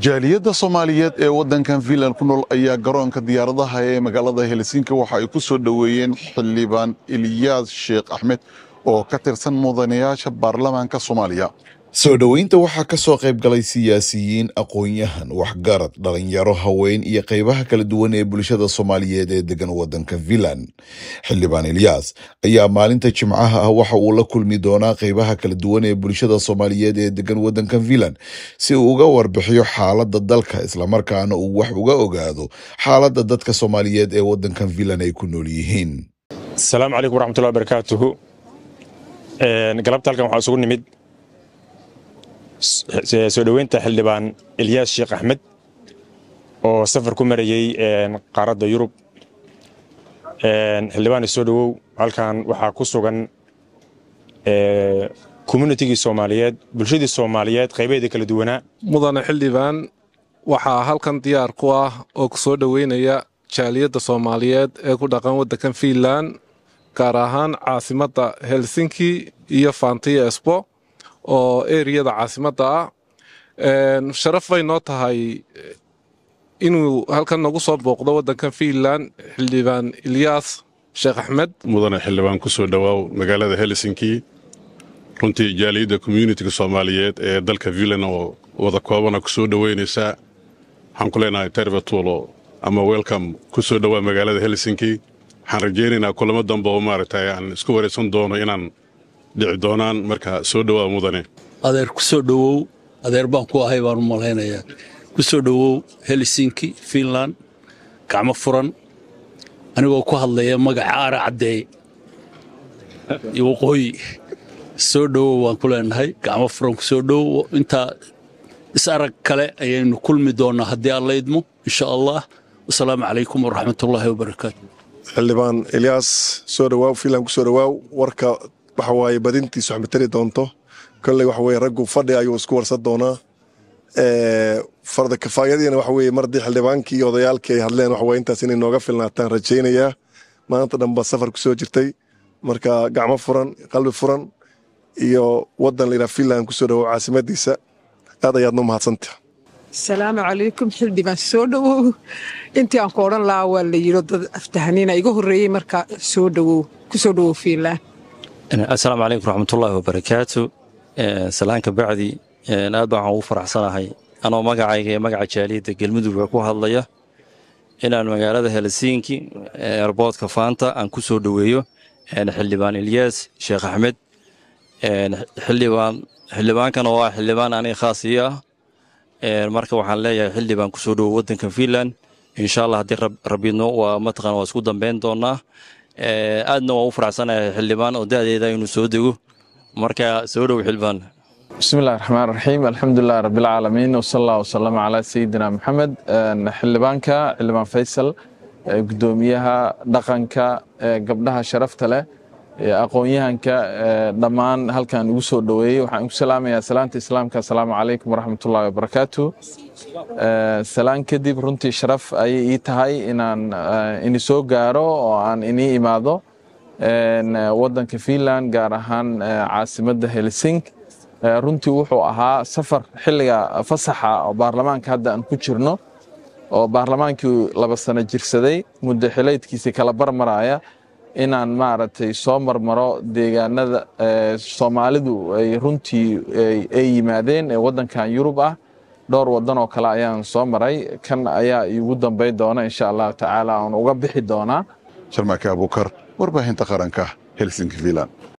jaaliyadda soomaaliyeed ee waddankan finland ku nool ayaa garoonka diyaaradaha ee magaalada helsinki waxa ay ku soo dhoweeyeen xildhibaan ilyaas sheekh axmed oo ka tirsan mudanayaasha baarlamaanka soomaaliya soo dhoweynta waxaa ka soo qayb galay siyaasiyiin aqoon-yahan waxgarad dhalinyaro haween iyo qaybaha kala duwan ee bulshada soomaaliyeed ee degan waddanka finland xildhibaan ilyaas ayaa maalinta jimcaha ah waxa uu la kulmi doonaa qaybaha kala duwan ee bulshada soomaaliyeed ee degan waddanka finland si uu uga warbixiyo xaaladda dalka islamarkaana uu wax uga ogaado xaaladda dadka soomaaliyeed ee waddankan finland ay ku nool yihiin asalaamu calaykum waraxmatullahi barakaatuhu galabta halkan waxaa isugu nimid soo dhoweynta xildhibaan ilyaas sheekh axmed oo safar ku marayey qaaradda yurub xildhibaana soo dhawow halkan waxaa ku sugan communitigii soomaaliyeed bulshadii soomaaliyeed qaybaheeda kala duwanaa mudane xildhibaan waxaa halkan diyaar ku ah oo ku soo dhoweynaya jaaliyadda soomaaliyeed ee ku dhaqan waddankan fiinlan gaar ahaan caasimadda helsinki iyo fantiya esbo oo eriyada caasimada ah sharaf bay noo tahay eh, inuu halkan nagu soo booqdo wadankan finlan xildhibaan ilyaas sheekh axmed mudane xildhibaan kusoo dhawaaw magaalada helsinki runtii jaaliyadda communitiga soomaaliyeed ee dalka vilan oo wada koobana kusoo dhoweynaysaa waxaan ku leenahay tervetulo ama welcom kusoo dhowaa magaalada helsinki waxaan rajaynaynaa kulamo dambe oo maaragtay aan isku wareysan doono inaan dhici doonaan markaa soo dhowaa mudane adeer ku soo dhowow adeer baan ku ahay baanu malaynayaa ku soo helsinki finland gacmo furan anigoo ku hadlaya magaca ara caddeey iyo waqooyi soo dhowow waan ku leenahay gacmo furan ku soo intaa is arag kale ayaynu kulmi doonaa haddii aan laydmo insha allah wasalaamu calaykum waraxmatullaahi wabarakaatu xildhibaan ilyaas soo dhowaaw fiinland ku soo warka waxawaaye badintiisu wax doonto kolley waxa weye raggu fadhi ayuu isku warsan doonaa farda kafaayadiina waxa weye mardii xildhibaankii iyo odayaalkii ay hadleen waxaweye intaas inay nooga filnaataan rajaynayaa maanta dhan safar ku soo jirtay marka gacmo furan qalbi furan iyo waddan layidhaha finland soo dhawow caasimadiisa aad ayaadna u mahadsantaha asalaamu calaykum xildi baan soo dhowow intii aan ku odhan lahaa waa la yidho dad aftahaniina iga horreeyey marka soo dhowow ku soo dhowow fiinland asalaamu calaykum raxmatullaahi wabarakaatu salaanka bacdi aad baan waxaan ugu faraxsanahay anoo magacayga ee magaca jaaliyadda galmudugga ku hadlaya inaan magaalada helsinki erboodka faanta aan ku soo dhoweeyo xildhibaan ilyaas sheekh axmed xildhibaan xildhibaankana ah waa xildhibaan aniga khaas ah marka waxaan leeyahay xildhibaan ku soo dhowo waddanka finland insha allah haddii rabidno waa mataqan waa isku dambeyn doonaa Eh, aadna waa u faraxsanahay xildhibaan oo da'deeda inuu soo dego marka soo dhow xildhibaan bismillahi raxmaan raxiim alxamdulilahi rabbilcaalamiin wsal allah wasalama calaa sayidina maxamed eh, xildhibaanka xildhibaan faysal eh, gudoomiyaha dhaqanka gabdhaha sharafta leh aqoon-yahanka dhammaan halkan ugu soo dhoweeyey waxaan ugu salaamayaa salaanta islaamka assalaamu calaykum waraxmatullahi wabarakaatu salaan kadib runtii sharaf ayay ii tahay inaan ini soo gaaro oo aan inii imaado wadanka finland gaar ahaan caasimada helsing runtii wuxuu ahaa safar xilliga fasaxa oo baarlamaanka hadda aan ku jirno oo baarlamaankii laba sano jirsaday muddo xileydkiisii kala barmaraya inaan maaragtay soo marmaro deegaanada eh, soomaalidu ay runtii eh, ay yimaadeen ee waddankan yurub ah dhowr waddan oo kale ayaan soo maray kan ayaa iigu dambayn doona insha allahu tacaala aan uga bixi doonaa sharmaka abuukar warbaahinta qaranka helsinki filan